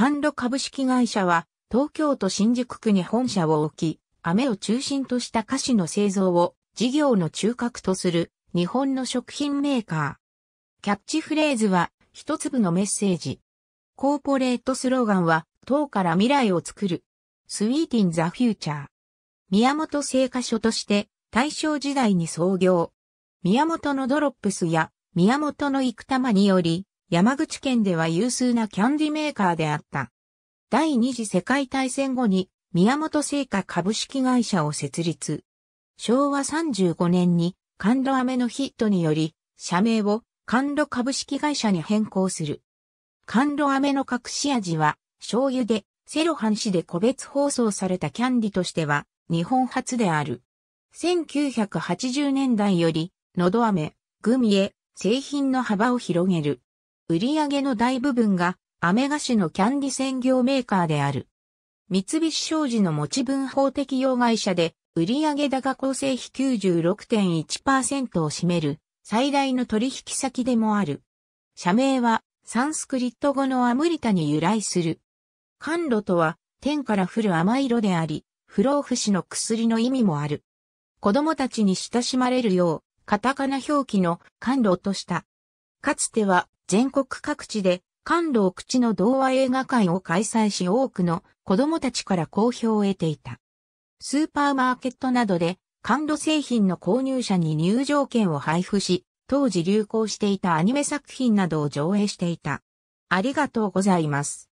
甘路株式会社は、東京都新宿区に本社を置き、飴を中心とした菓子の製造を事業の中核とする日本の食品メーカー。キャッチフレーズは一粒のメッセージ。コーポレートスローガンは糖から未来を作る。スィーティンザフューチャー。宮本製菓所として大正時代に創業。宮本のドロップスや宮本の生玉により山口県では有数なキャンディメーカーであった。第二次世界大戦後に宮本製菓株式会社を設立。昭和35年に甘露飴のヒットにより、社名を甘露株式会社に変更する。甘露飴の隠し味は、醤油で、セロハン紙で個別包装されたキャンディとしては、日本初である。1980年代より、のど飴、グミへ、製品の幅を広げる。売上の大部分がアメガ市のキャンディ専業メーカーである。三菱商事の持ち分法適用会社で売上高構成比96.1%を占める最大の取引先でもある。社名はサンスクリット語のアムリタに由来する。甘露とは天から降る甘い色であり、不老不死の薬の意味もある。子供たちに親しまれるよう、カタカナ表記の甘露とした。かつては全国各地で甘露口の童話映画会を開催し多くの子供たちから好評を得ていた。スーパーマーケットなどで感度製品の購入者に入場券を配布し、当時流行していたアニメ作品などを上映していた。ありがとうございます。